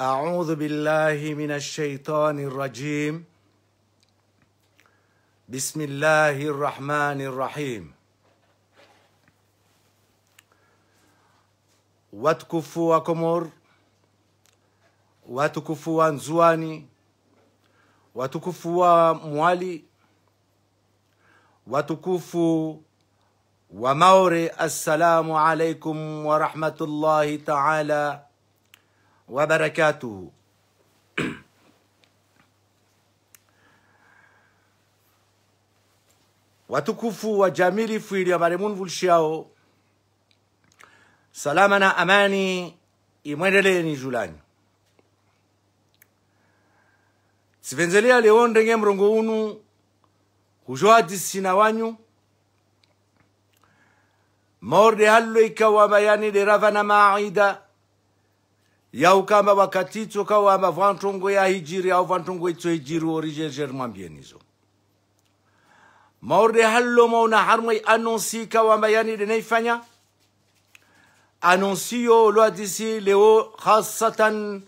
أعوذ بالله من الشيطان الرجيم بسم الله الرحمن الرحيم واتكفوا وكمر واتكفوا نزواني واتكفوا موالي واتكفوا وموري السلام عليكم ورحمة الله تعالى barakatuhu. watukufu wa fuili iliyo maremuni vulishiao salama na amani imwendeleni julani sivenzelea leo ndenge mrongo unu hushohadisina wanyu morde hallo ikawamayani derava na maida yaukamba vakatitso kawamba vantongo yahijiri au vantongo itso hijiri orijejer mambienizo maorde hallo mauna harmai annonsi kawamba yani denei fanya annonsi yo lo leo khasatan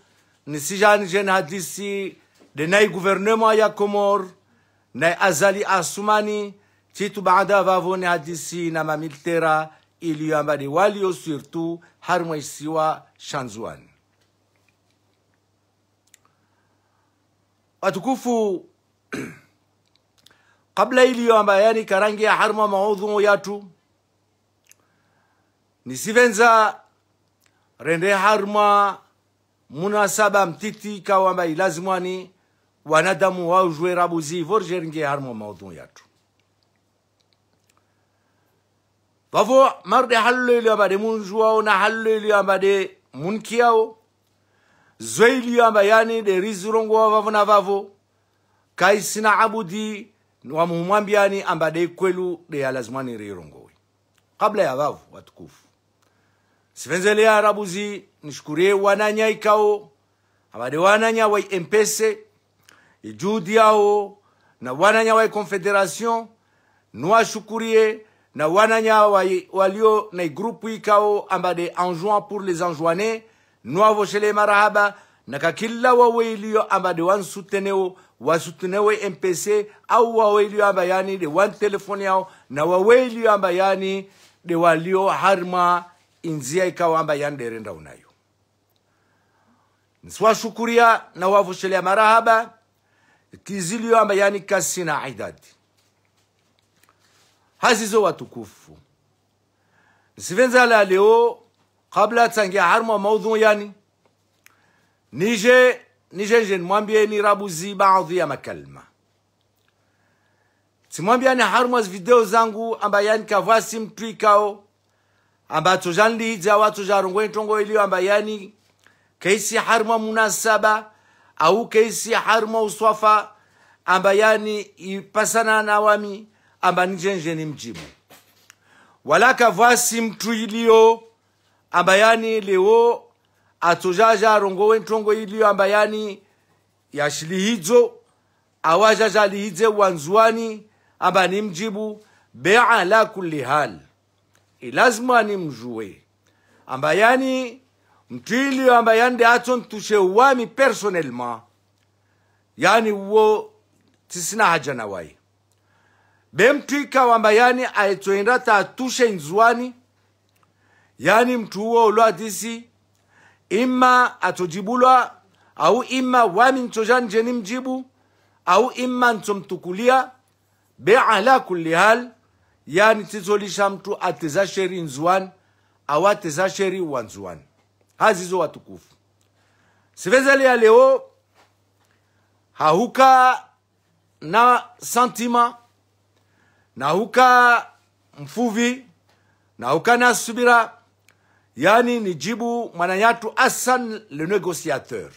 nisijan jen hadisi denei gouvernement ya comor nai azali asumani titu baada vavone hadisi na mamiltera iliyamba de walio surtout harmai siwa shanzuani watukufu kabla iliyo ambayo yani karangia harma maudhu yatu nisivenza rende harma munasaba mtiti kawa ambayi lazimwani wanadamu waujwe rabuzi vorjeringie harma maudhu yatu vavo marde ili ambade munjuwao na halloiliyo ambade munkiao zoiliyoamba yani derizirongowa vavo na vavo kaisina abudi wamuhumwambiani amba de kwelu deyalazimwani reirongowe kabla ya vavo watukufu ya rabuzi nishukurie wananya ikao abade wananya wa empese ijudi yao na wananya wa confederation nuwashukurie na wananya wa, walio na igrupu ikao ambade anjoin pour les anjoanais nuavoshele marahaba naka kila waweliyo amba de wan wasutenewe mpc au waweliyo amba yani de wan telefoni yao na waweilio amba yani de walio harma inzia ikawa amba yani derenda unayo nswashukuria na wavoshelea marahaba kiziliyo amba yani kasina idadi hazizo watukufu la leo kabla tsangia harimo maudhu yani nije ni rabu rabuzi baadhi ya makalma simwambiani harma video zangu amba yani kavasi mtwikao ambato za watu rongo ntongo iliyo amba yani keisi harimo munasaba au keisi harimo uswafa amba yani ipasana na wami amba nje ni mjibu wala mtu ilio ambayani leo atsojaja arongowe ntongo ili ambayani hizo awajaja lihize wanzuani amba ni mjibu bea la kulli hal ilazma ni mjue ambayani mtu iliyo ambayani de aton tushe wami personnellement yani wo tisina haja na wayi bemtwika wambayani aetsoenda tushe nzuani yani mtu huo ulwa disi imma atojibulwa au imma wami ntoja nje mjibu au imma ntomtukulia beala kuli hal yani tizolisha mtu ateza sheri au ateza sheri hazizo watukufu sivezali ya leo hauka na santima na huka mfuvi na huka na subira yani nijibu mwanayatu asan le negociateur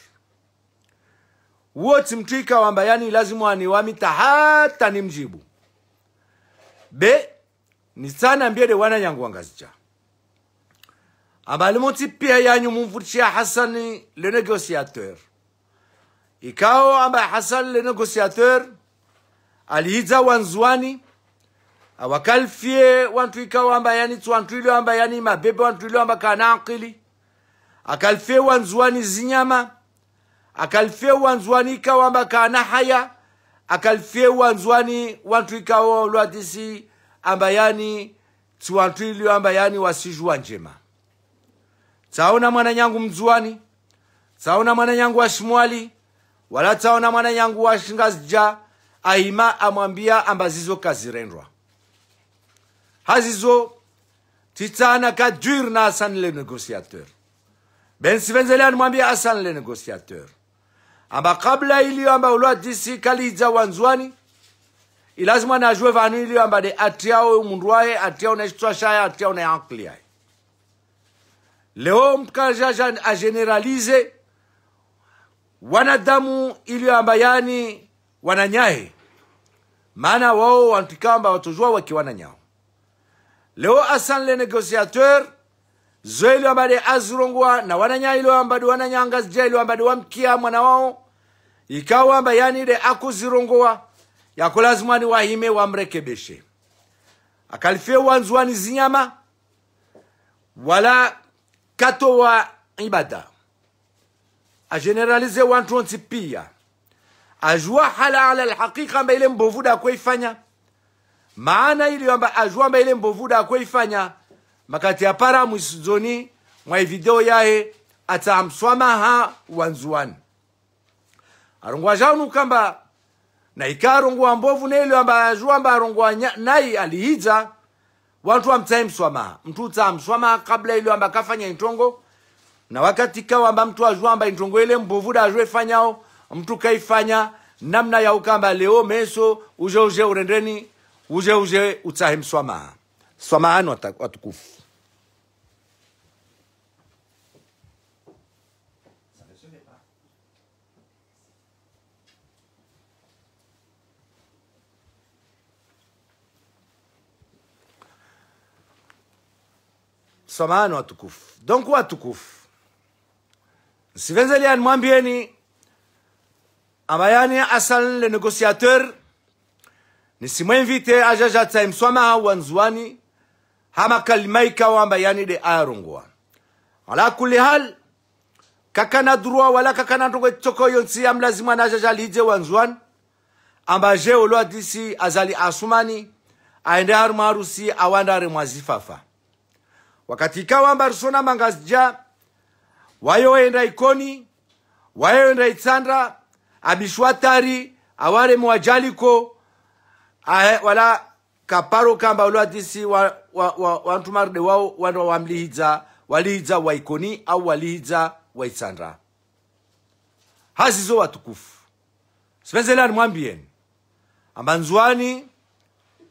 wote mtwika wamba yani lazima aniwamita hata mjibu be nitsanambiyede wananyangu wangazija ambalimuti pia yanyu mumvutisha hasani le negociateur ikao amba hasan le negociateur aliidza wanzuwani awakalfie wantu ikawamba yani tswantwilwamba yani mabebe kana akili akalfie wanzuani zinyama akalfie wanzuani ikawamba kana haya akalfie wanzuani wantu ikawo lwatisi amba yani tsiwantwilio amba yani wasijwa njema tsaona mwananyangu mzuwani tsaona mwananyangu wa shimwali wala tsaona mwana nyangu shingazija ahima amwambia amba zizo kazirendwa Hazizo, Titana dur na Hassan le négociateur. Ben Svenzelan mwambie Hassan le négociateur. Amba kabla iliyo amba ulwa disi kalidza wanzwani ilazima anajue vanu iliyo amba de atiao mundu waye atiao na chitwa shaye atiao na ankli yaye leo a generalize wanadamu iliyo amba yani wananyaye maana wao wantikamba watozua wakiwana nyao Leo asan le négociateur zoilo abade azurungwa na wananya ambadi wananyanga jailo ambadi wamkia mwana wao ikawa amba yani ile akuzirungua yako lazima ni wahime wamrekebeshe akalifie wanzuani zinyama wala kato wa ibada ageneralize wantu onsi pia ajua hala ala alhaqiqa amba ile mbovu da maana ili yamba ajwamba ile mbovuda akoifanya makati ya para mwisizoni mwa video yaye atamswamaha wanzuwani arongwa jaunu kamba na ikarongwa mbovu na nelo yamba ajwamba arongwa nai alihija watu wamtaimswamaha mtu utamswamaha kabla ile yamba kafanya intongo na wakati kawamba mtu ajwamba intongo ile mbovuda ajwe fanyao mtu kaifanya namna ya ukamba leo meso uje uje urendeni uje uje utsahe mswamaha swamahani watukufu swamahani watukufu donc watukufu bien mwambieni ambayani asal le négociateur nisimwemvite ajaja taimswama wanzuani hama kalimaika wamba yani de arongwa ala kulli hal kakana droit wala kakana ndongo toko yonsi am lazima na ajaja lije wanzuani amba je olo disi azali asumani aende harumu awanda awandare mwazifafa wakati rusona mangazja wayo enda ikoni wayo wayoenda itsandra abishwatari awaremu wajaliko ahe wala kaparo kamba ulwatisi wantumarde wa, wa, wao wano wamlihidza walihidza waikoni au walihidza waitsandra hazizo watukufu sipenzelani ni amba ambanzuani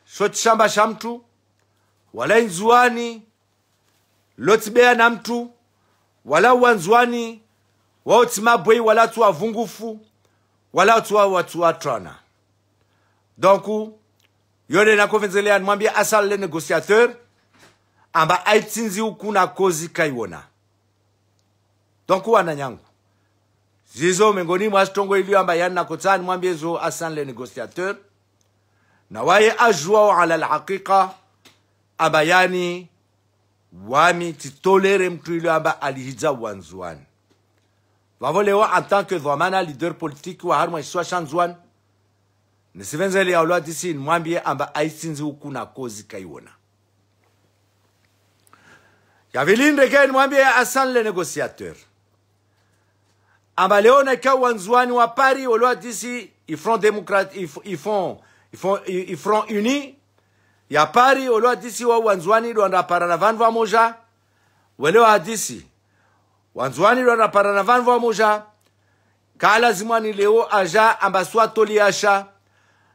shoti shamba sha mtu wala nzuani lotibeya na mtu wala wanzuani uwanzuwani waotimabwei wala tuwavungufu wala tuwa watrana donc yone nakho ya nmwambia mwambie le negociateur amba aitsinzi ukuna na kozi kaiwona donc wana nyangu zizo mengoni mwa stongo ili amba iliyoamba na nakotsani mwambie zo le negociateur na waye wa ala alhaqiqa amba yani wami titolere mtu iliyoamba alihidza wanzuwani vavo lewa en tant que dhamana leader politique wa harmwa iswa shanzuwani nisivenzeli yaulwa tisini mwambiye amba aisinzi ukuna kozi kaiwona yavilinde keni mwambiye asan le negociateur amba leona kau wanzuani wa pari olwa tisi ifront démocrate ifont ifont ifront uni ya pari olwa tisi wa wanzuani lwanda parana vandu va moja welewa hadisi wanzuani lwanda parana vandu va moja kala zimwani leo aja amba asha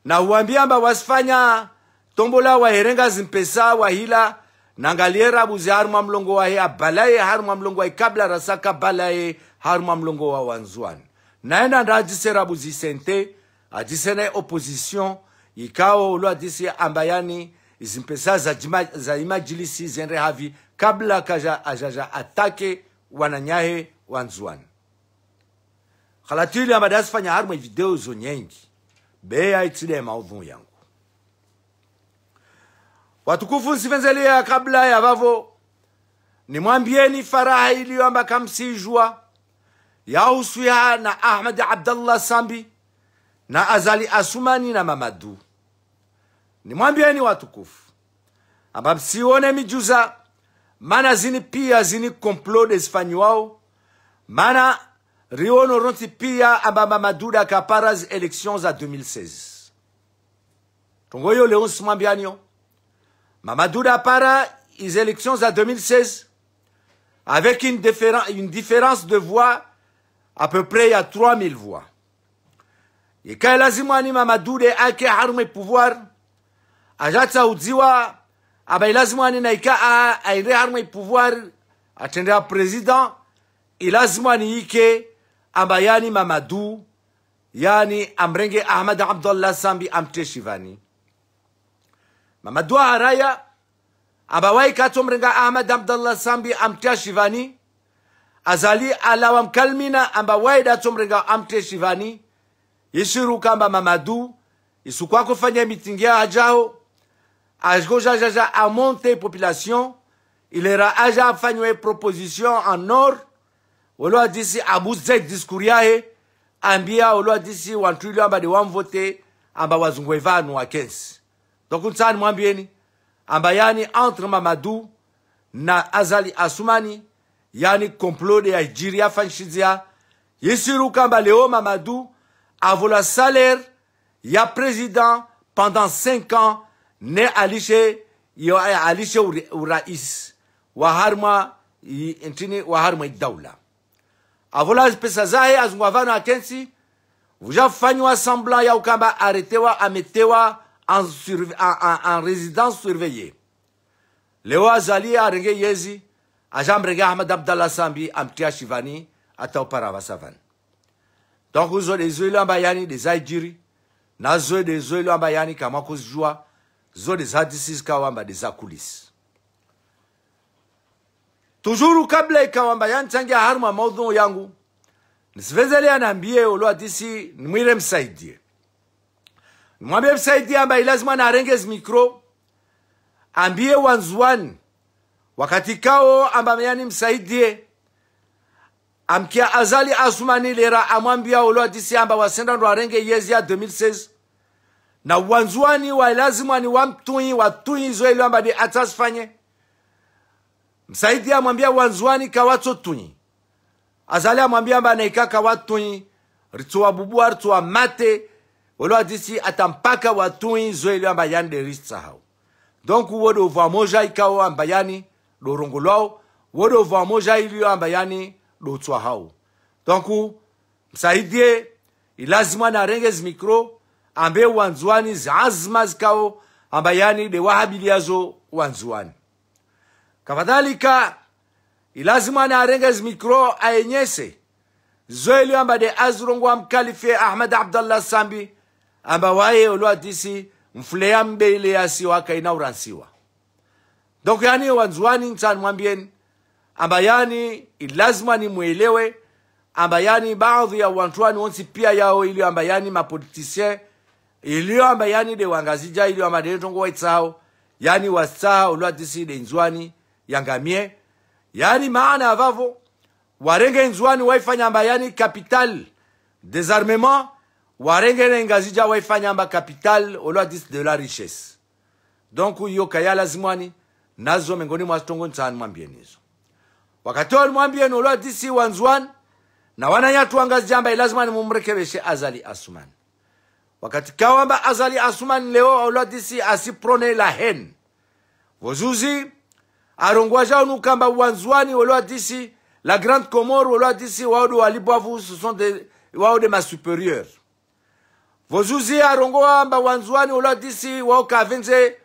na uambia uwambiamba wasifanya tombola wa herenga zimpesa wa wahila nangalie rabu zi harumwa mlongo hea balaye harumwa mlongo wa ikabla rasaka balaye harumwa mlongo wa wanzwani naenda nda ajise rabu zisente ajise na opposition ikawo ulu ajise ambayani zimpesa za, jima, za imajilisi zenre havi kabla kaja ajaja atake wananyahe wanzuani. khalatili amadasifanya harumwe video zo nyengi beya itsile maovu yangu watukufu nsifenzelea kabla ya vavo nimwambieni faraha iliyoamba kamsijwa yahusuya na ahmad abdallah sambi na azali asumani na mamadu nimwambieni watukufu amba msione mijuza mana zini pia zini komplode zifanyiwao mana Riono Rotipia Abamamadouda Kaparaz élections à 2016. Tongoyo Léon Smambianio. Mamadouda Para, les élections à 2016. Avec une, une différence de voix à peu près a 3000 voix. Et quand Mamadou de Ake Harme pouvoir, Ajatsa à Abailazimani ah ben, Naika Aire ah, Harme pouvoir, atendra président, Ilazimani Ike, اما يعني مامادو يعني امرنج احمد عبد الله سامبي امتشيفاني مامادو هرايا abawai katomrenga ahmad abdullah sambi amtia shivani azali alawam kalmina amba waida tomrenga amte shivani yeshiru kamba mamadu isukwako fanya mitingi ya ajao ajojajaja amonte population ilera aja fanywe proposition en nord walioadisi abu zaid diskuri yaye ambia walioadisi wanthu ilio ambade wamvote amba wazungwe vanu wa kensi donc mwambieni amba yani entre Mamadou na azali asumani yani complot ya ajiri yafanishizia yisiru kamba leo Mamadou avola salaire ya président pendant 5 ans ne aliche yo alishe urais wa harma entini wa harma idaula avola azipesa zaye azongo avana akensi vuzhafanyiwa semblant ya ukamba aretewa ametewa en, surve, en, en, en résidence surveillée leo azali arenge yezi aza mrenge ahmed abdallah sambi amtia shivani ata oparava savane donc uzo de zo ilamba yani de za ijiri na zo de zo ilamba yani kamwa kozjwa zo de za disiska wamba de za kulisi tujuru kabla ikawamba yanchangia harma maudhu yangu nisivezele anaambie ulo hadisi nimwire msaidie nimwambie msaidie amba ilazima na narengez mikro ambie wanzuani wakati kao amba yani msaidie amkia azali asumani lera amwambia ulo hadisi amba wasenda ndo arenge yezi ya 2006 na wanzuani wa ilazima ni wamtui watui zoelo amba de atasfanye msaidi amwambia wanzwani kawatsotunyi azali amwambia mba naikaka watunyi ritsuwa bubua ritsuwa mate olo adisi atampaka watunyi zoelio amba yani deristsahawu donc wode ovwa moja ikawo amba yani dorongo lwawo wodo ovwa moja ilio amba yani dotswa hawo donc msaidie ilazima na renge zimikro ambe wanzwani zaazima zikao amba yani dewahabiliazo wanzwani kafadhalika ilazimane arenga zmikro ayenyese zoeli amba de azrongo amkalife ahmed abdallah sambi amba waye olwadisi mfuleya mbeile yasiwa akainauransiwa donc yani wanzuwani nsan mwambien amba yani ilazima ni nimwelewe amba yani baadhi ya wantwani wonsi pia yao iliyo amba yani mapolitisien iliyo amba yani de wangazija iliyo amba de tongo waitsao yani wasaa olwadisi de nzwani yangamie yani maana avavo warenge nzwani waifanya mba yani capital désarmement warenge nengazija mba capital olwadis de la richesse donc yo yoka yalazimwani nazo mengoni mwa zitongo ntsani nizo wakati wa mwambie no walimwambieni olwadisi wanzwani na wana yatu lazima ni mumrekebeshe azali asuman wakati kawamba azali asuman leo olwadisi asiprone la hen vozuzi arongwajao kamba wanzwani waloa d'ici la grande comore waloa d'ici waode waliboavu ce sont des waode ma supérieure vozuzi arongoamba wanzwani waloa d'ici wao kavenze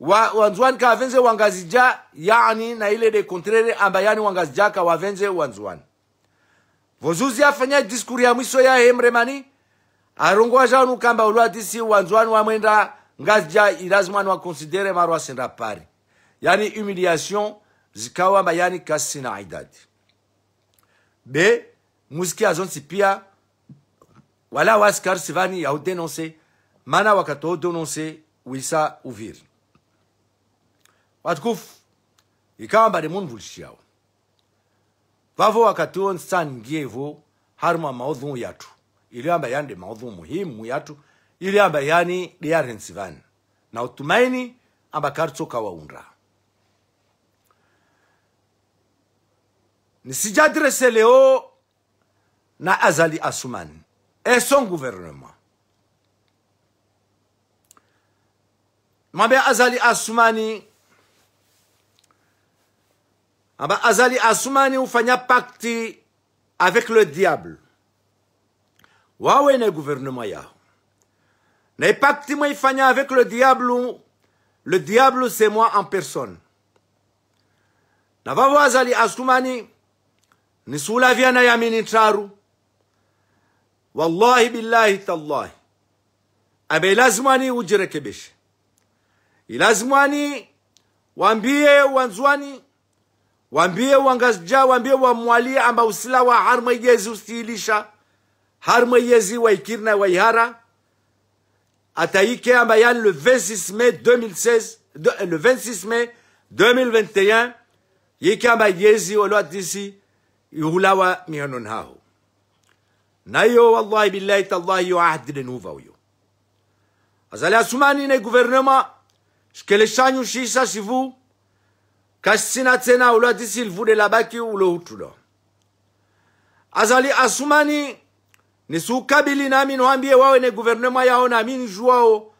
wa, wanzwani kavenze wangazija yani na ile de contraire amba yani wangazija wavenze wanzwani vozuzi afanya discours ya mwiso ya hemremani arongwajao nukamba waloa d'ici wanzwani wamwenda ngazija ilazimani wakonsidere marwa senda pari yani humiliation zikawa bayani kasi na idadi b musikia zonsi pia wala waskar sivani ya denonse mana wakatoa denonse wisa uviri watukufu ikawa mbari munhu vulishiyawo vavo wakatiwo vo harma maudhu yatu iliyoamba yani de maudhu muhimu yatu iliyoamba yani deyarhensivani na utumaini amba karitsokawaunda nisijadrese leo na Azali Assoumani et son gouvernement mabe Azali Assoumani aba Azali Assoumani ufanya pacte... avec le diable wawe na gouvernement ya. na ipakti pacte avec le diable le diable c'est moi en personne na vavo Azali Assoumani نسولا فينا يا مين انشارو والله بالله تالله ابي لازماني وجرك بش لازماني وانبيه وانزواني وانبيه وانغازجا وانبيه واموالي اما وسلا وحرم يزو ستيليشا حرم يزي ويكيرنا ويهارا اتايكي اما يان لو 26 مي 2016 لو 26 مي 2021 يكي اما يزي ولو اتيسي yuhulawa mihonon haho nayo wallahi billahi tallahi yo ahdilen huva uyo azali asumani ne guvernema shkele shanyu shisa shivu kasina tsena ulo adisi lvude labaki ulo hutulo azali asumani nisukabili nami nwambie wawe ne guvernema yao nami njuwao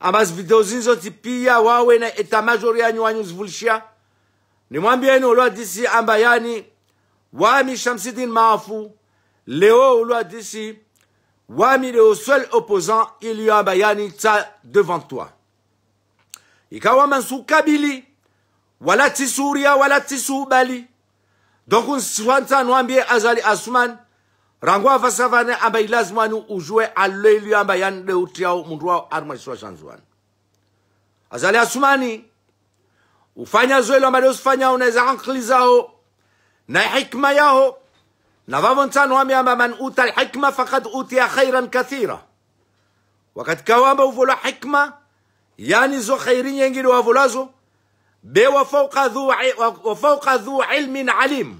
amazi video zinzoti pia wawe na etamajori yanyu wanyu zivulishia nimwambieni ulo adisi amba yani Wami Shamsidin Maafou, Léo loa d'ici, Wami Léo, seul opposant, il y a Bayani Tsa devant toi. Ikawa Mansou Kabili, Wala tisouria, Wala Tisou Bali. Donc, on swanta noambie Azali Asman, Rangwa Vasavane Abay Lazmanu, ou jouer à bayani, Bayan de Tiao Mundwa Armaswa chanzouan. »« Azali Asmani, ufanya zoe lombalosifanya fanya ankli zao na hikma yao, na wao mfano wameamba man uta alhikma fakad utia khairan kathira, wakatika wamba uvula hikma yani zo khairi nyengine wavulazo be wafauka dhu wafauka dhu ilmin alim,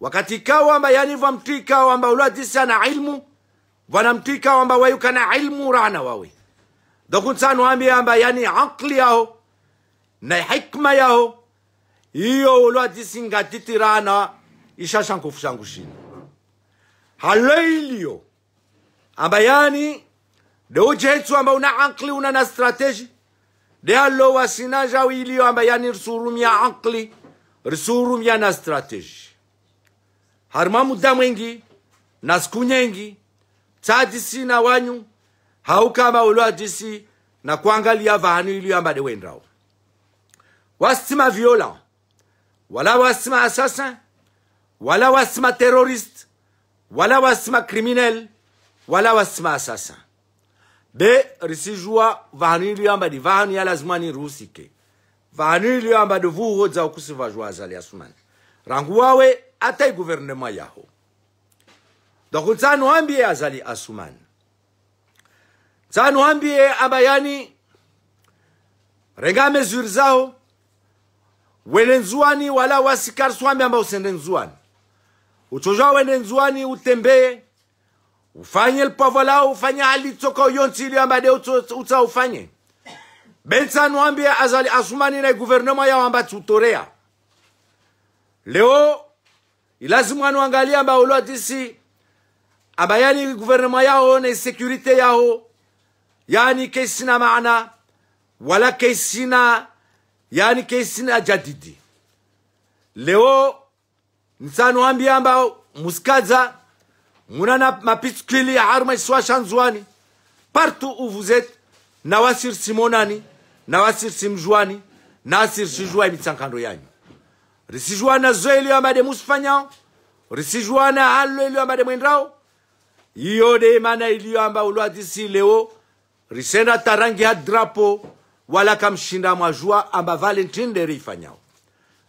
wakatika wamba yani vamtika wamba uladisa na ilmu wanamtika wamba wayukana ilmu rana wawe dokuntsano wameamba yani akli yao na hikma yao iyo hiyo ulwati singatitirana ishasha nkofu shangu shina haloiliyo amba yani de deujetsu amba una akli una na de strateji dealo wasinaja iliyo amba yani risurumia akli risurumia na strateji harma muda mwengi na siku nyengi tadisi na wanyu haukama disi na kuangalia vahanu iliyo amba de dewendao wasitima viola ولا واسمة أساسا ولا واسمة تيرورست ولا واسمة كريمينال ولا واسمة أساسا berisijua vahaniliamba di vahani yalazimani ruhusike vahaniliamba di vuhodza ukusi vazhuazali asumani rangu wawe atai guvernema yaho donc tsanu ambiye azali asumani tsanu ambiye amba yani renga mesure zaho wele nzuani wala wasikari swami amba usende nzuani uchoja wende nzuani utembee ufanye lipavo lao ufanye hali tsoka uyontili amba de uta ufanye bensanu ambie azali asumani na guvernema ya wamba tutorea leo ilazimu anu anuangalia amba ulo disi amba yani guvernema yao na sekurite yao yani kesina maana wala kesina maana yani kesini ajadidi leo nsanwambi amba muskaza muna na mapitikili ya haruma iswa partu uvuzet na vous êtes nawasir simonani nawasir simjwani nasir sijwa imitankando yanyu risijwana zoeli amade musifanyao na halo ili amade mwendao iyo de maana iliyo amba ulwadisi leo risena tarangi ya drapo wala kamshinda mwajua amba valentine de rifanyao.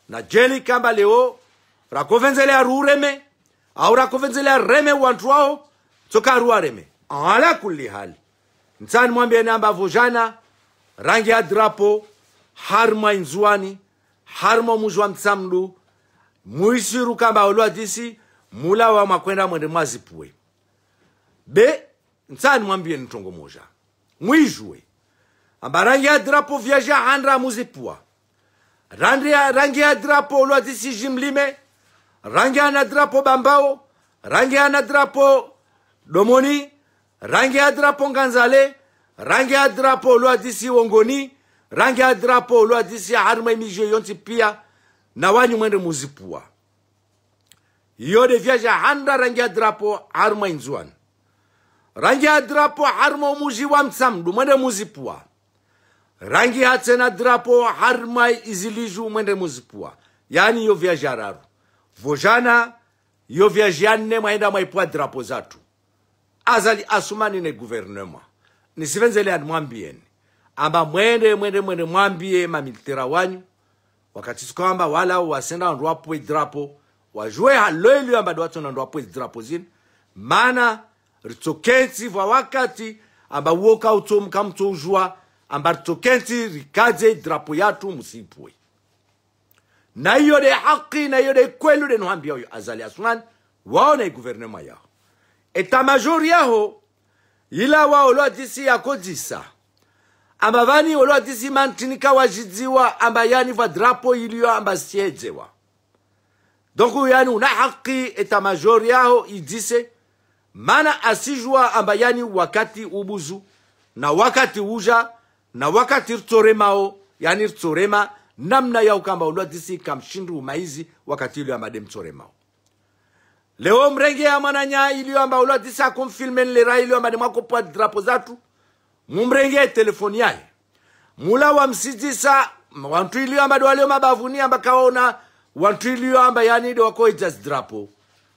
na jeli kamba leo rakovenzelea rureme au rakovenzelea reme wantu wao tsokarua reme ala kulli hali ntsani mwambieni ambavyo vojana, rangi ya drapo harma inzuani harma muzwa mtsamdu muisiru kamba olwa disi mula wa makwenda mwende mwazipue be ntsani mwambieni ntongo moja mwijue ambarangi ya drapo viaja handra amuzipua rangi ya rangi ya drapo lwadisiji mlime rangi ana drapo bambao rangi ana drapo domoni rangi ya drapo nganzale rangi ya drapo disi wongoni rangi ya drapo lwadisi harma imije yonti pia na wanyu mwende muzipua yode viaja handra rangi ya drapo harma inzuan rangi ya drapo harma umuji wa mtsamdu mwende muzipua rangi hatse na drapo harmai iziliju mwende muzipua yani yo vya jararu vojana yo vya anne maenda maipua drapo zatu azali asumani ne guvernema nisivenzele ani mwambiyeni amba mwende mwende mwende mwambiye mamilitera wanyu wakati kwamba wala wasenda wandu e drapo dhirapo wajue haloelio amba watsona wandu wapue drapo zini mana ritsoketsi vwa wakati amba uoka utsomuka ujua ambatoketi rikaze drapo yatu musipwe na hiyo de haki na hiyo de kweli de nuhambia huyo azali asunan wao na guvernema yao eta major yao ila wao lo atisi yakodisa amba vani wolo atisi mantinika wajidziwa amba yani va drapo iliyo amba siedzewa donc yani una haki eta major yao idise mana asijwa amba yani wakati ubuzu na wakati uja na wakati rtoremao yani ritorema namna yao kamba disi kamshindu umaizi wakati ile amade mtoremao leo mrenge ya mwananya iliyo amba disi akumfilme nlera iliyo amade pwa drapo zatu mumrenge ya telefoni yae. mula wa wamsitisa wantu iliyo amba leo mabavuni amba kawona wantu iliyo amba yani ili wako ijaz drapo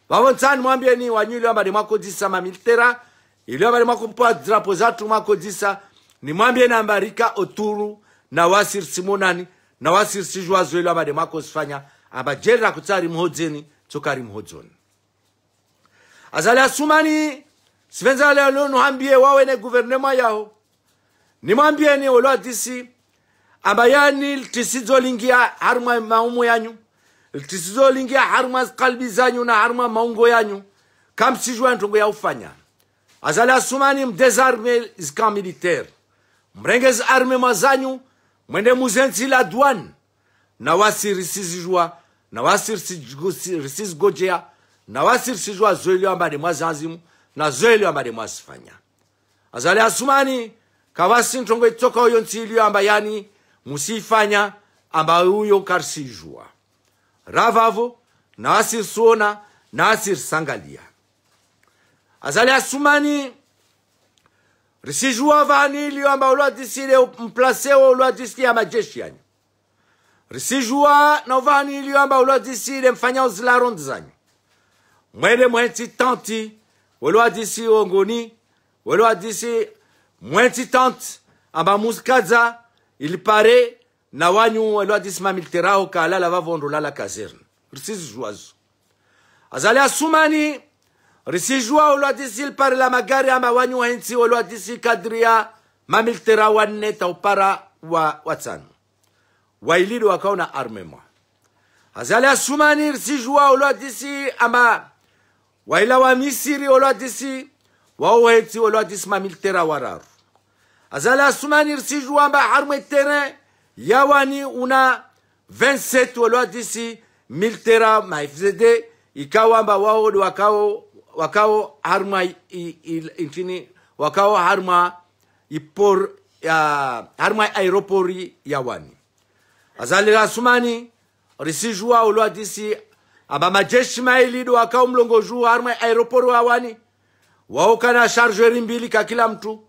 wavontsani mwambia ni wanyu iliyo amba de mwako disa mamilitera iliyo amba de pwa drapo zatu mwako disa ni mwambie na nambarika oturu na wasir simonani na wasir sijwazwelo abade makosifanya abajerera kutsari muhodzeni tsokari muhodzoni azali asumani no ambie wawe ne gouvernement yao ni yaho nimwambieni olo yani tisizo lingia harumwa maumu yanyu tisizo lingia harumwa kalbi zanyu na harumwa maungo yanyu kam kamsijwa ntongo yaufanya azali asumani mdesarme zika militaire murengeze ari mema zanyu mwende muzenzila duan na wasirisizijwa na wasirisizigojeya na wasirisizijwa zoeliyo ambade mwazanzimu na zoeliyo ambade mwazifanya azali asumani ntongo itoka uyo ntsiiliyo amba yani musifanya amba uyo karisijwa ravavo na asirisuona na asirisangalia azali asumani Risi jwa vani li yon ba ou lwa disi le ou mplase ou ou lwa disi li yama djech yan. Risi jwa nan vani li yon ba ou lwa disi le mfanyan ou zilaron dizan. Mwen de mwen titanti ou lwa disi ou ngoni, ou lwa disi mwen titanti ama mwus kaza, il pare nan wanyon ou lwa disi mamil tera ou ka ala la va vondro la la kazern. Risi jwa zi. Az ala soumani, risijua ulwadisil par la magari ama wanyuhensi ulwadisi kadria mamiltira wanne taupara wa watano wailido wakaona armema azali asumani risijua ulwadisi ama waila wa misiri ulwadisi wauhensi ulwadisi mamiltira wararu azali asumani risijua amba arme terrain yawani una 27 walwadisi miltera maifzede ikawamba wao wakao wakao harma nchini wakao harma ipor ya harma aeropori wani azalira sumani risijua disi aba majeshi mailido wakao mlongo juu harma aeropori wawani wao kana chargeri mbili ka kila mtu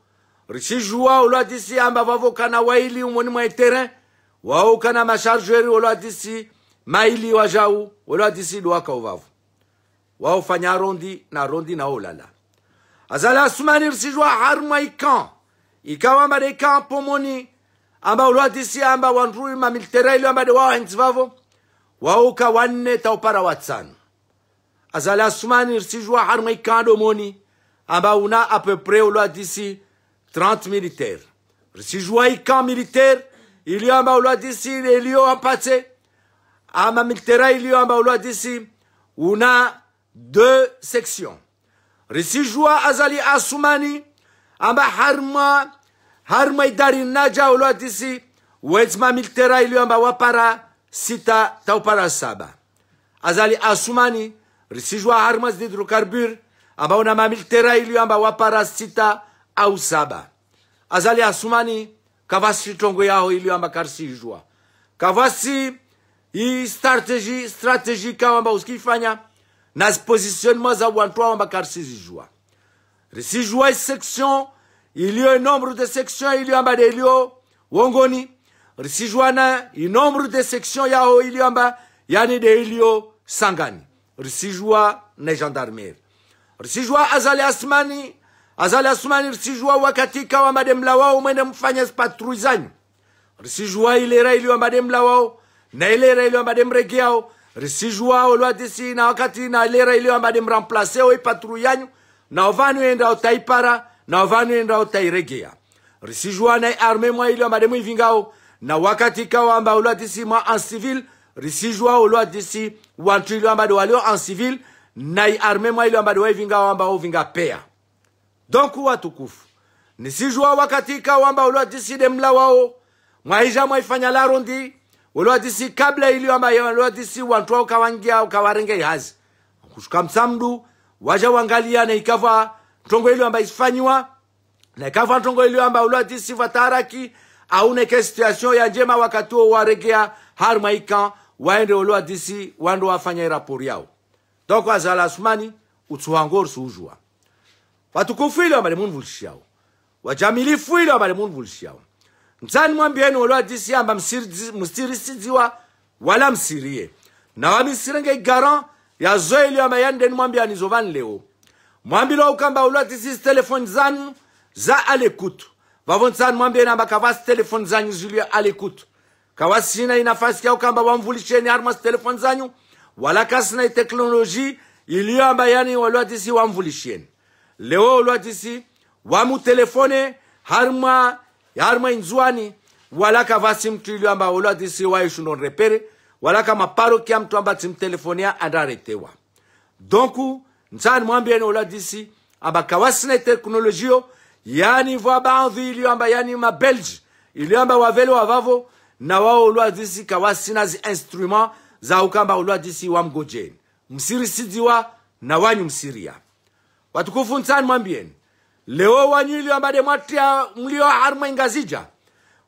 risijua disi amba vavo kana waili umoni mwa terrain wao kana machargeri ulwadisi maili wajau ulwadisi do wakao vavo na rondi na rondi na olala azala asumanirisijwa harumwa ikan ikawa mbade pomoni amba ulwatisi amba wanrui mamilitera il ambade wao henzi vavo wauka wanne taupara watsanu azala asumanirisijwa Kan do domoni amba una a peu près ulwa d'ici militaires Si ikan militaire il y a d'ici ilio passé ama militera ilio amba ulwa d'ici deux sections. Risijwa Azali Asumani, Amba Harma, Harma Idari Naja Oloatisi, Wezma Miltera Amba Wapara, Sita Taupara Saba. Azali Asumani, Risijwa Harmas d'hydrocarbures, Amba Onama Miltera Amba Wapara, Sita Au Saba. Azali Asumani, Kavasi Tongo ilu Amba Karsijwa. Kavasi, i strategy strategy kawa ambao Nas positionnement za watu si mpaka risijua risijua section il y a un nombre de sections nombre y sections, il wongoni a un nombre de il y a un yani de sections, sangani y n'est gendarmerie nombre azali asmani azali asmani a wakatika nombre de il y a un ilera Se il y na un nombre de risizhwa olwadisi na wakati na lera iliyo ambade mramplaseo oipatru yanyu na ovanu enda otaipara na ovanu enda otairegea risizhwa na arme mwa iliyo ambade muivingao na wakati kawa amba olwadisi mwa en civil risizhwa olwadisi wantu iliyo ambade walio en civil nai arme mwa iliyo ambade waivingao amba ovinga pea donc watukufu nisizhwa wakati kawa amba olwadisi de mla wao mwaija mwaifanya larondi ulotisi kabla iliyo ambayo ulotisi wantu ukawangia ukawarenge ihazi kushuka msamdu waja wangalia na ikava ntongo iliyo ambayo isifanyiwa na ikava ntongo iliyo ambayo ulotisi vataraki aune ke situation ya njema wakati wa waregea harma ika waende ulotisi wando wafanya irapori yao donc azala asumani utsuhangor suujua vatukufu iliyo ambayo munvulishiao wajamilifu iliyo ambayo munvulishiao Ntani mwambi yon ou lo a disi yon ba msiri si diwa, wala msiri ye. Na wami siri nge garan, ya zoe li yo mayan den mwambi a nizovan le ou. Mwambi lo ou kamba ou lo a disi se telefon zan, za ale kout. Vavon tani mwambi yon amba kava se telefon zan njou li yo ale kout. Kawasi yon ay na fasi ki yo kamba wamvulishen yon harman se telefon zan yon. Wala kas nan yon teknoloji, ili yo amba yon yon lo a disi wamvulishen. Leo ou lo a disi, wamu telefone, harman... yarma inzuani wala kava simtwilio amba ola ulo adisiwayo repere wala kama parokia mtu amba timtelefonea andaretewa donku ntsani mwambieni ulo adisi amba kawasina teknolojio yani vo abandu ilio amba yani ma belge ilio amba wavele wavavo na wao ulo adisi kawasina zi instrument za ukamba ola wa adisi msiri sidiwa na wanyu msiria watukufu ntsani mwambieni wanyu ili ambade mwatia mlio harma ingazija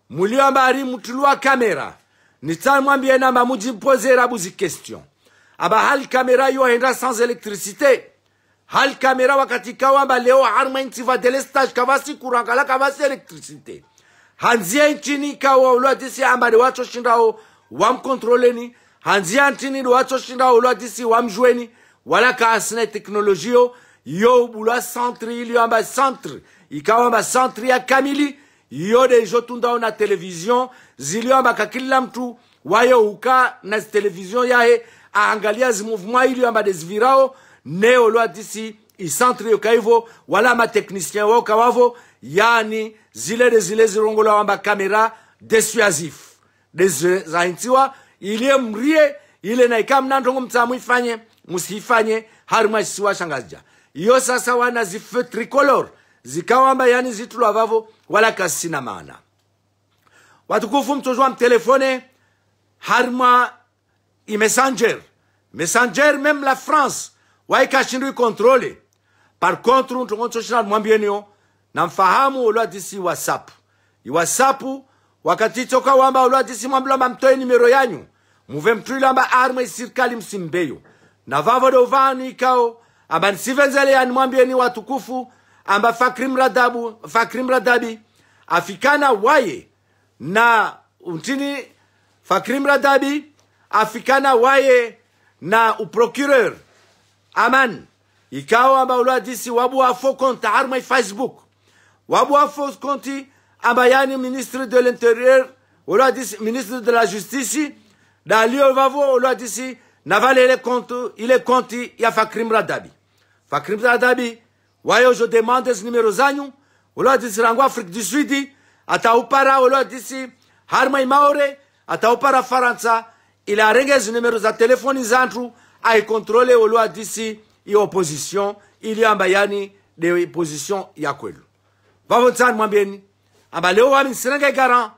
mulio ambari mutulua kamera nitsamwambie namba rabu zi question aba hal kamera yohenda sans elektricite hal kamera wakati kawamba leo harma intiva delestage kavasi kurangala kavasi electricité hanzie nchini kawaulwadisi ambade wachoshindao wamkontroleni hanzia nchini watsoshindao ulwadisi wamjweni wala kaasina teknolojiyo hiyo ubulwa centre iliyo amba centre ikawa amba centre ya kamili hiyo dejo tundawo na televizion ziliyo ambaka kila mtu wayeuka na televizion yahe aangalia zimovement iliyo amba dezivirao ne olwa disi centre yo kaivo wala ma technicien woka kawavo yani zile de zile zilongolwa wamba kamera desuasif dezaintiwa iliye mrie ile na ikaa mnandongo mtsamuifanye musifanye harimwa siwa shangazja iyo sasa wana zife tricolor zikawamba yani zitulwa vavo wala kazi sina maana watukufu mtozwa mtelefone harma i messenger messenger meme la france waikashindwa ikontrole par contre ntongontoshina mwambienio namfahamu olwadisi whatsapp iwhatsapp wakati toka wamba olwadisi mwambilamba mtoe nimero yanyu muve mtwilamba arma isirikali msimbeyo na vavo dovani ikao abansivenzele yani mwambieni watukufu amba fakrim radabu fakrim radabi afikana waye na untini fakrim radabi afikana waye na uprocureur aman ikawa amba disi wabu afo konti arma facebook wabu afo konti amba yani ministre de l'intérieur disi ministre de la justice dalio vavo disi na vale ile compte ile konti ya Fakrim Radabi. Fakrim Radabi, wayo je demande numero zanyu ulwa disi rangu Afrique du Sud ataupara ulwa disi harma imaore ataupara Faransa ila arenge numero za telefoni zantru aikontrole ulwa disi i opposition ili ambayani de position ya kwelu. Vavotsani mwambieni amba leo wami sinenge garant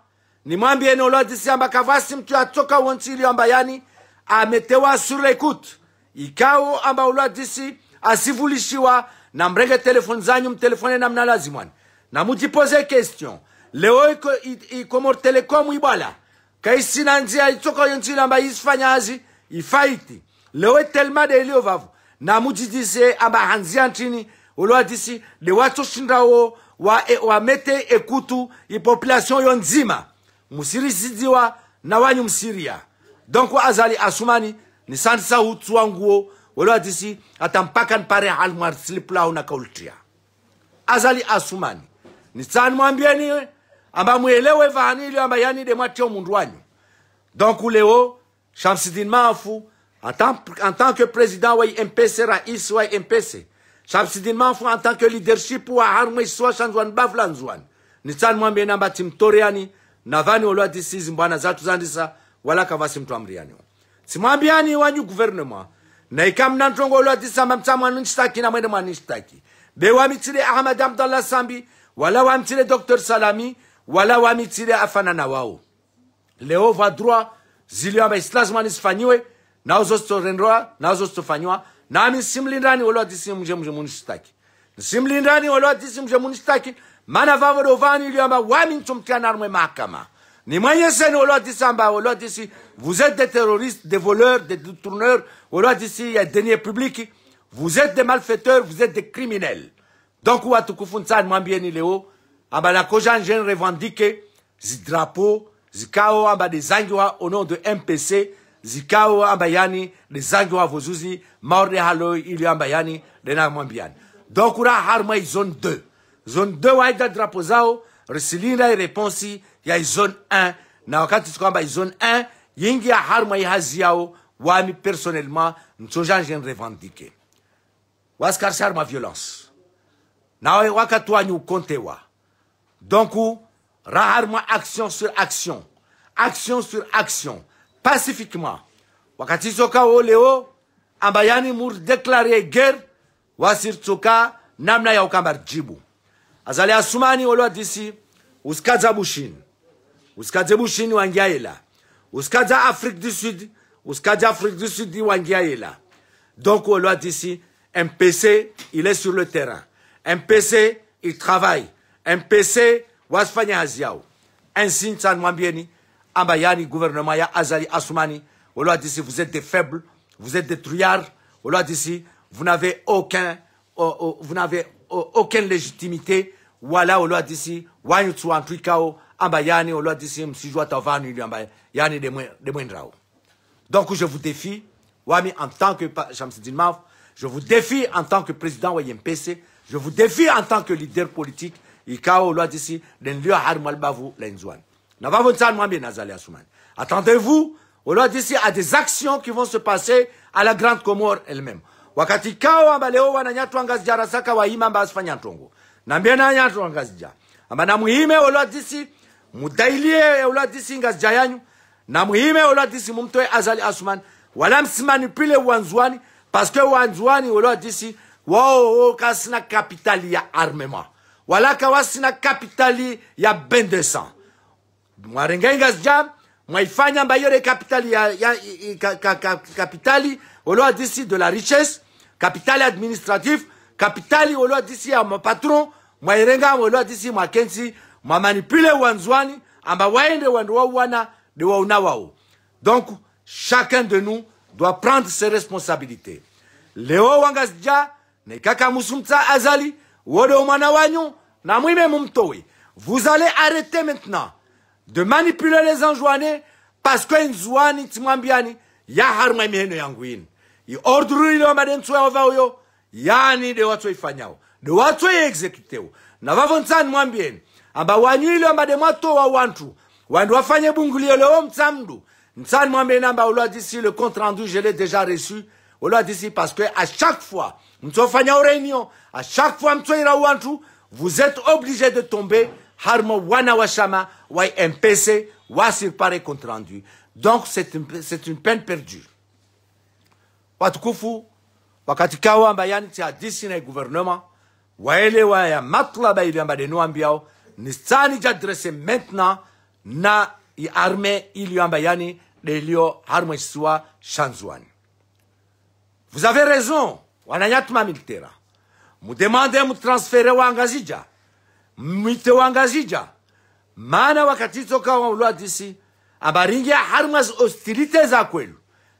ni mwambieni ulwa disi amba kavasi mtu atoka wonti ili ambayani ametewa surekut ikao ambao disi asivulishiwa na mrenge telefoni zanyu mtelefone namna lazimwani na mujipoze question leo iko ikomor telekom ibwala kaisina njia itsokoyo nzilamba isifanya azi ifaiti leo ilio vavu na mujidise amba hanzia ntini ulwadisi lewatoshindawo wamete wa e, wa mete ekutu ipopulation yo nzima musirisidiwa na wanyu msiria donc azali asumani ni san sahu tsuanguo welo adisi atampakan pare almar sliplau na kaultria azali asumani ni san mwambieni amba mwelewe vanilio amba yani de mwatio mundu wanyu donc leo Shamsidine Mahfou en tant, que président wa MPC rais wa MPC Shamsidine Mahfou en tant que leadership wa harmwe swa shanzwan bavlanzwan ni san mwambieni amba timtoriani na vani welo zimbwana zatu zandisa wala kavasi mtu amri simtwamriyanyo simwambiani wanyu guvernema na ikamna ntongolwa tisamba mtsamwanu ncitaki na mwene mwanu ncitaki be wamitire ahmad abdallah sambi wala wa wamitire dr salami wala wa afana na wao leo va droit zili ziliwamba isilazimani zifanyiwe na zitorendwa nauzo zitofanyiwa nami simlindani olwa tisimje mje munishtaki simlindani olwa tisimje munishtaki mana vavo dovani iliwamba wami ntomtianarumwe mahakama Ni Mayesen, au dit Samba, au dit ici, vous êtes des terroristes, des voleurs, des détourneurs, au lot d'ici, il y a dernier public Vous êtes des malfaiteurs, vous êtes des criminels. Donc, ouatu Koufounsan, Mambieni Léo, la Kojan, j'ai revendiqué, Zidrapo, Zikao, Aba des Zangiwa, au nom de MPC, Zikao, Abayani, des Zangiwa, Vozuzi, Maorde Halo, Ili Ambayani, Dena Mambiani. Donc, on a Harmai zone 2. Zone 2, Waïda Drapozao, risilinda ireponsi ya zone 1 na wakati kwamba zone 1 yingi ya harma ihazi yao wami personnellement ntsonja revendique. Waskar ma violence nawe wakati wanyu ukontewa donc raharma action sur action action sur action pacifiquement wakati soka wo leo ambayani mur déclarer guerre wasir tsoka namna ya ukamba jibu אז עלי הסומני עולו הדיסי, וסקדזה בושין. וסקדזה בושין וינגיה אלה. וסקדזה אפריק דיסוד, Afrique du Sud וינגיה אלה. Donc on a d'ici, un PC, il est sur le terrain. Un PC, il travaille. Un PC, wasfanya aziao. Un signe mwambieni, ambayani, gouvernement ya Azali Asumani. On a d'ici, vous êtes des faibles, vous êtes des trouillards. On a d'ici, vous n'avez aucun, oh, oh, vous n'avez aucune légitimité wala olwadisi au anthu d'ici ambayani olwadisi msiju yani ili ambayani demwendrawo donc je vous défie wami en tant que chamsidin maf je vous défie en tant que président wa yempese je vous défie en tant que leader politique au olwadisi d'ici hari mwalibavu la inzwani na vavu ntsani bien nazali asouman attendez-vous d'ici à des actions qui vont se passer à la grande comore elle-même wakati kao amba wana nyatu ngazi ja rasaka ima mba asifanya ntongo nambie nanyatwa ngazi ja amba na muhime olua disi, mudailie olwadisi ngazi ja yanyu na muhime olua disi mumtoe azali asumani wala msimani pile uanzuani, paske uanzuani uwanzuani olwadisi wao kasina kapitali ya armema wala kawasina kapitali ya bendesa Mwarenga ngazi ja mwaifanya yore kapitali ya, ya, ya ka, ka, ka, kapitali oloadisi de la richesse capital administratif, mon waliodisi ya disi ma kenti, ma mwamanipule wanzwani, amba waende wandu wana de wauna wao. Donc, chacun de nous doit prendre ses responsabilités. Leo wangazija, ne kaka musumtsa azali, wodo umana wanyu, na mwime mumtowe. Vous allez arrêter maintenant de manipuler les enjoanés parce que nzwani timwambiani ya haru miheno yangu ioduru ile wamadentswe a yani de watsoifanyao de watsoiexekutewo na vavontsani mwambieni amba wanyu ile wambade wa wantu wandu wafanye bungulio lewo mtsamdu ntsani mwambieni namba ulo adisi le compte rendu je l'ai déjà reçu ulo disi, parce que à chaque fois mtsofanyao réunion à chaque fois mtsoirawo wanthu vous êtes obligé de tomber harmo wana washama wa mpc wa pare compte rendu donc c'est une, une peine perdue watukufu wakatikawa yani ti disi na gouvernement waelewa ya matlaba amba denu ambiao ni sani ja dresse maintenant na arme amba yani delio isuwa shanzuani. vous avez raison wananyatuma militera mudemande mutransfere wangazija mwite wangazija maana wakati tsokawa ulwadisi ambaringia harmwezi hostilite za kwelu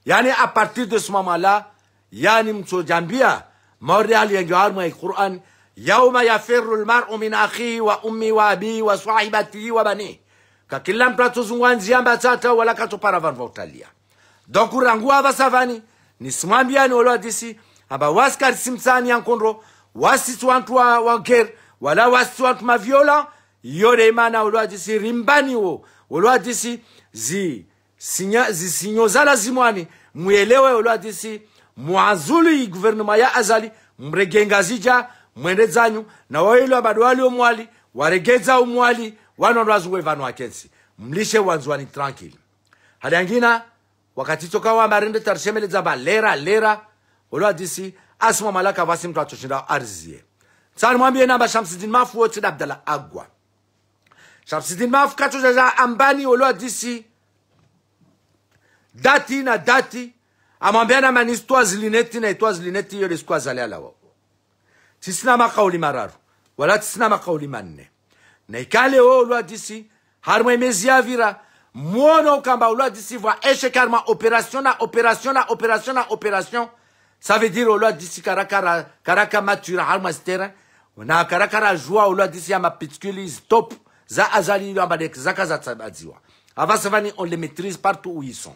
yani à partir de ce moment-là yani jambia, msojambia maoreal yenjoarmwa quran yauma yafiru lmaru min akhihi wa ummi wa abi wa sahibatihi wa bani. ka kila mtu atuzungwa mbatata wala kato paravan vautalia donc ranguwa vasavani ni olewa disi amba ah wasikari simtsani yankondro wasitsi wantu wa, wa gere wala wasi wantu maviola yore imana olewa disi wo, olewa disi zi sinya zisinyo zisinyozala zimwani mwelewe olwadisi mwazuli guverinoma ya azali mregenga zija mwende zanyu na wailo abadu wali omwali waregeza umwali wano lwazuwe vano akensi mlishe wanzwani tranquille hali wakati toka wa wamarende tarishemeledza balera lera olwadisi asimwa malaka vasi mtu atoshinda arziye tsani mwambie namba shamsidin mafu wotsida abdala agwa shamsidin mafu katozaza ambani disi dati na dati, manis manistuwa zilineti na itwazilineti, hiyo lisikuwa zaliala Tisna ma makauli mararu wala ma makauli manne na ikale wo ulwadisi Harmo emezi yavira mwono ukamba dici vwa eshe karma Opération na Opération na Opération na ça veut dire ulwadisi karakara karaka matura harimo stera na karakara d'ici, à ma mapitikuli stop za azali kazatsa, dek zakaza Ava savani on les maîtrise partout où ils sont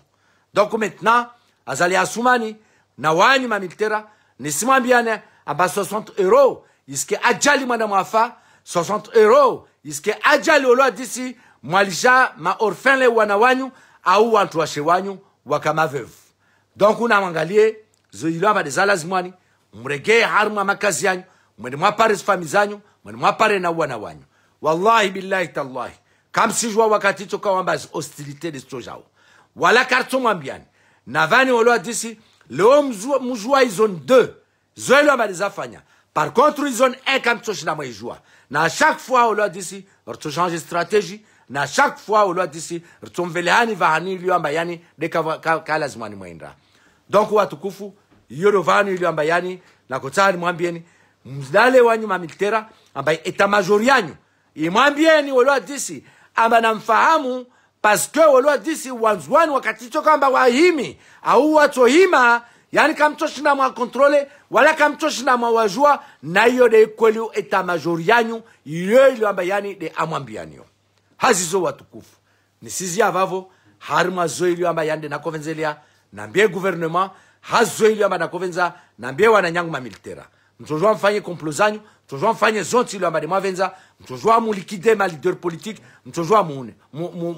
donc maintenant, Azali Asumani, Nawani Mamiltera, À Aba ah 60 euros, Iske Adjali Madame Afa, 60 euros, Iske Adjali Oloa d'ici, Mwalisha, Ma le Wanawanyu, au ah Antuashewanyu, Wakama Veuve. Donc on a mangalie, Zoilama des Alazmani, Mrege Harma Makazianyu, Mwene Mwapare famizanyu, Mwapare na Wanawanyu. Wallahi billahi tallahi. je vois wakati toka wamba hostilité de stojao. wala karto mwambiani navani waloa disi leo mzua, mzua izon 2 zoelo amalizafanya par contre izon 1 kamtoshinamwe ijua na chaque fois waloa disi rtochange stratégie na chaque fois waloa disi rtomvelehani vahani iliyoamba yani dekalazimwani ka, mwenda donc watukufu yorovani iliyoamba yani nakotani mwambieni mzale wanyu mamiltera ambaye etamajori yanyu imwambieni waloa disi amba ah, namfahamu paske walwadisi wanzwani wakaticho kamba wahimi au watohima yani kamtoshina mwa kontrole wala kamtoshina mwa wajua na iyo de kweli eta majori yanyu iyo amba yani de amwambianio hazizo watukufu nisizi avavo harimazo iliwamba yani de nakovenzelea nambie gouvernement hazo na nakovenza nambie wananyangu mamilitera mzozwa mfanye komplo zanyu mtojwa mfanye zonti ili ambali mwavenza mtojwa mulikide ma malider politique mtojwa muune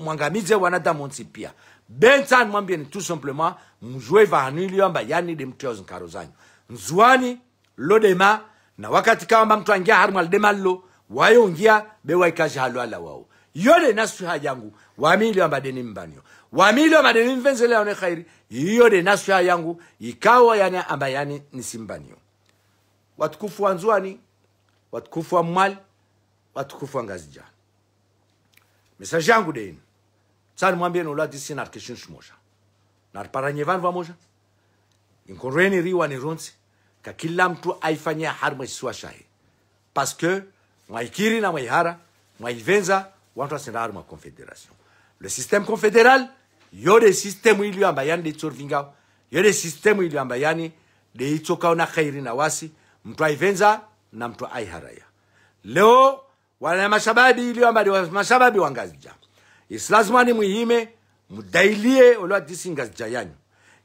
mwangamize wanada onse pia benta bentsani ni tout simplement mjwe vanu ili amba yanide mteo zinkaro zanyu nzuani lodema na wakati kawamba mtu angia hari mwalidema lilo wayongia bewaikaji halwala wao yode naswiha yangu wamili ambadeni mbanio wamili ambadeni mvenzele yaone khairi yode nasu hajangu ikawa yani ambayani nisimbanio watukufu wanzuani watukufu wa mali watukufu wa ngazi jana mesaje yangu deinu tsani mwambie nola disi narike chinhu chimoja nariparanye vanhu vamoja riwa ni ronzi ka kila mtu aifanye hari mwaisiwa shaye parce que mwaikiri na mwaihara mwaivenza wantu asenda hari mwaconfederation le système confédéral yo de système iliyoamba yani deitsorivingawo yo de système iliyoamba yani deitsokawo na khairi na wasi mtu aivenza na mtu aiharaya leo wana mashababi iliyo ambali mashababi wa wangazija isilazimani mwihime mdailie olewa disi ngazija yanyu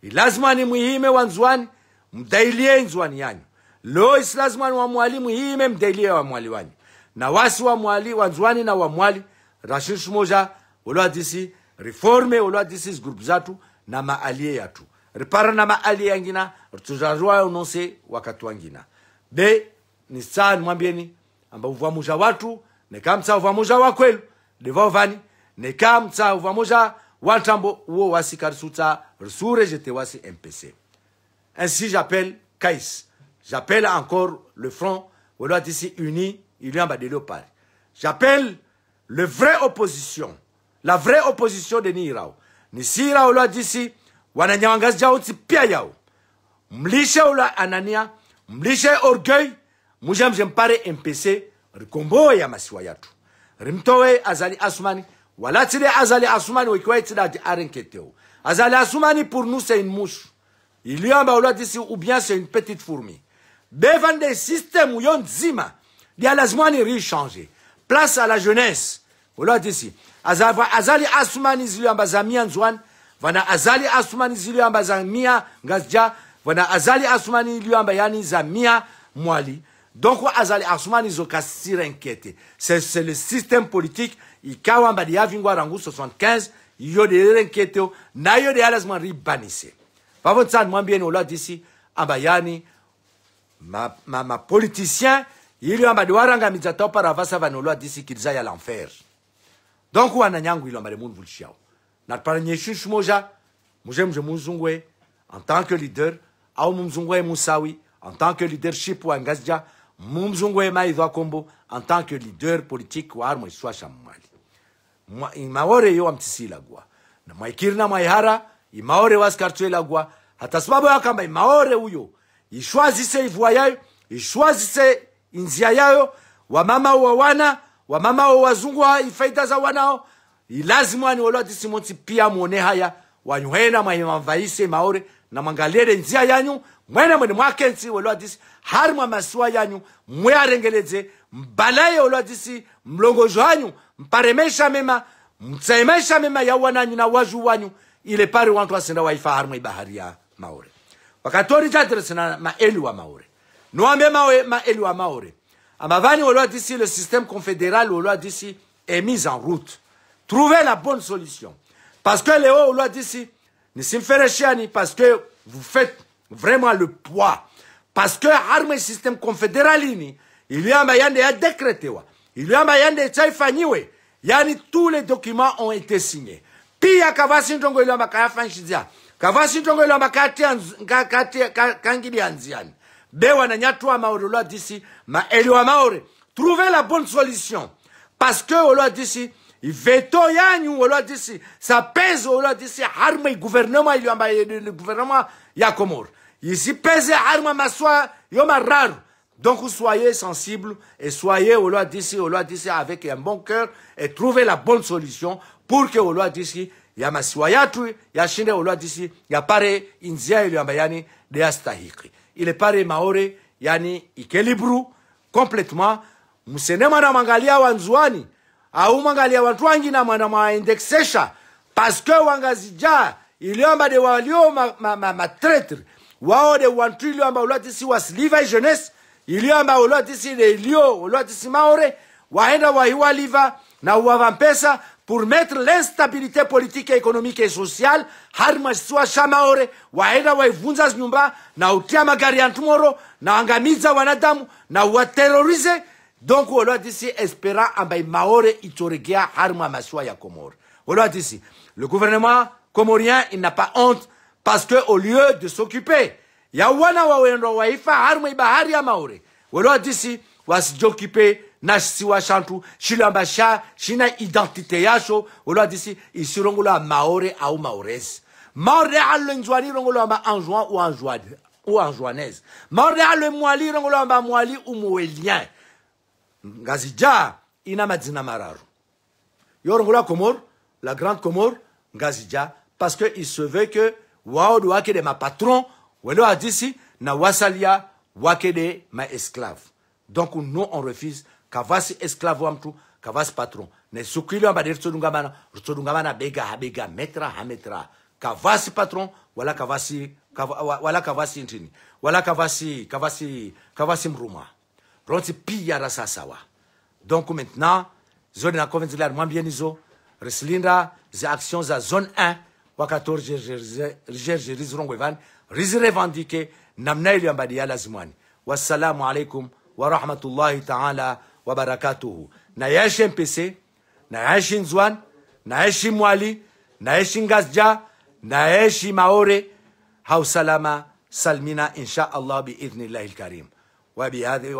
ilazimani mwihime wanzuwani mdailie nzuwani yanyu leo isilazimani wamwali mudailie wa mwali wani na wasi wa mwali wanzuwani na wa mwali rashid shmoja olewa disi reforme olewa disi group zatu na maalie yatu repara na maalie yangina ritujarua unonse wakati wangina be ni saa nimwambieni amba uvamuja watu nekamtsa uvamuja wa kwelu devovani nekamtsa uvamuja wa ntambo uwo wasi karisutsa jete wasi mpc ainsi j'appelle kais j'appelle encore le front welo d'ici uni a de pale j'appelle le vrai opposition la vraie opposition de Nirao. ni sira lo atisi wananyawangazi jao pia yao mlishe ula anania Mlisha orgueil muzhamzhe mpare mpc rikombo ya masiwa rimtowe azali asumani walatsire azali asumani di arin keteu. azali asumani pour nous c'est une mouche iliamba d'ici... ou bien c'est une petite fourmi Devant des systèmes bevande y yo nzima dia riche changé. place à la jeunesse d'ici. azali asumani ziliamba za zwan vana azali asumani ziliamba za mia ngazija vana azali asumani iliamba yani zamiya mwali donc azali asumani zokasira nkete c'est le système politique Il ikawamba liyavingwa rangu 75 yodelere nkete o nayode alazima ribanise pavo tsani mwambieni olwa disi amba yani mapoliticien ma, ma ili amba liwarangamidza tao paravasa vanhu olwa d'ici kiriza ya l'enfer donc wana nyangu ilo amba lemunhu vulixiao na ripara nyexunxu moi muje je munzungue en tant que leader au munzungue musawi en tant que leadership wa ngazi mumzungu wemaidho akombo en tant que leader politique waari mwaiswasha mmali imaore yo wamtisilagwa na mwaikirina mwaihara imaore wasikaritoelagwa hata sababu yayo kamba imaore uyo ishwazise ivua yayo ishwazise inzia yayo wamama wa wana wamama wa wazungu wa ifaida za wanao ilazimwaniwoloatisimotsi pia muone haya wanyuhena mwahimamvaise maore na namwangalire nzia yanyu mwene mwene mwakensi wolwadisi harimo masuwa yanyu mweyarengeledze mbalaye wolwadisi mlongozi wanyu mparemesha mema mtsemesha mema ya wananyu na wazhu wanyu ile pari wantu asenda waifa harimo ibahari ya maore wakatori chatiresena maeli wa maore niwambe mawe maeli wa maore amavani wolwadisi le système confédéral wolwadisi est mis en route trouvez la bonne solution parce que leo wolwadisi Nissim Fereshani, parce que vous faites vraiment le poids. Parce que arme système confédéralini, il y a Mayande de décrété, il y a Mayande Tchaifaniwe, yani tous les documents ont été signés. puis Kavasi Ndongo il y a Makaya Fanchizia, Kavasi Ndongo il y a Makaya Kangili Anzian, Bewa Nanyatua Mauroloa d'ici, Ma Eliwa Maure, trouvez la bonne solution. Parce que Oloa d'ici, veto yanyu walioatisi sapezo walioatisi harma iguvernema ili ambaye ni guvernema ya Comore isipeze harma maswa yo mararu donc soyez sensible et soyez au loi d'ici, au avec un bon cœur et trouvez la bonne solution pour que au loi ya maswa yatu yashinde au loi ya pare inzia iliyoamba yani deyastahiki ile pare maore yani ikelibru complètement msenema na mangalia wanzuani aumwangalia watu wangi na mwana mwaindexesha paske wangazija iliomba de walio matretre ma, ma, ma, wao de wantu iliomba ulwatisi wasiliva jeunesse iliomba ulwatisi de ilio ulwatisi maore waenda wahiwaliva na uwavampesa pour mettre l'instabilité politique économique et sociale hari mwasisiwa sha maore waenda waivunza nyumba na utia magari ya ntumoro na angamiza wanadamu na uwaterorize donc voilà ti si espérant ambai maore itoregea harma maswa, ya Komor. Voilà ti si le gouvernement comorien il n'a pas honte parce que au lieu de s'occuper ya wana wa waifa harma ibahari ya maore woloa wa si jokipe, na siwa wa chantu, sha shina identité yasho woloa ti si isirongola ya maore au maores. maore alonzwani rongolo ama anjoan ou ou le maore moali rongolo ama moali ou moelien Ngazija ina madzina mararu. Yorngula Komor, la grande Komor, Gazija, parce il se veut que Waod Wakede ma patron, dit Adisi, na Wasalia Wakede ma esclave. Donc nous on refuse Kavasi esclave Wamtu, Kavasi patron. Ne sukili wamba dirtsudungamana, rtsudungamana bega habega metra hametra. Kavasi patron, wala Kavasi, wala Kavasi intini, wala Kavasi, Kavasi, Kavasi mruma donc maintenant zone na convention la mwambienizo resilinda action za zone 1 wakator je je, van rizirevandike namna iliambadi Wa lazimwani wassalamu alaikum rahmatullahi taala wabarakatuhu na mpc na yaishi nzwan na mwali na yaishi ngazja na maore hausalama salmina insha allah al karim. وبهذه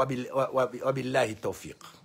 وبالله التوفيق